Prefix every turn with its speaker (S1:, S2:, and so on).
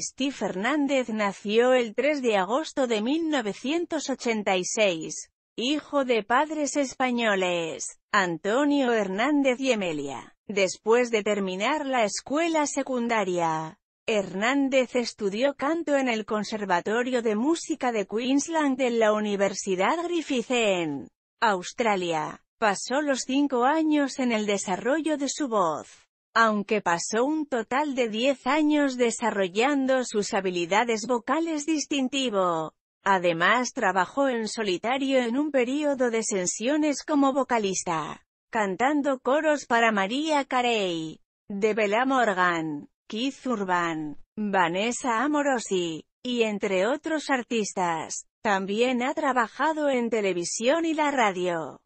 S1: Steve Fernández nació el 3 de agosto de 1986, hijo de padres españoles, Antonio Hernández y Emelia. Después de terminar la escuela secundaria, Hernández estudió canto en el Conservatorio de Música de Queensland en la Universidad Griffith en Australia. Pasó los cinco años en el desarrollo de su voz aunque pasó un total de 10 años desarrollando sus habilidades vocales distintivo. Además trabajó en solitario en un periodo de sesiones como vocalista, cantando coros para María Carey, Debela Morgan, Keith Urban, Vanessa Amorosi, y entre otros artistas. También ha trabajado en televisión y la radio.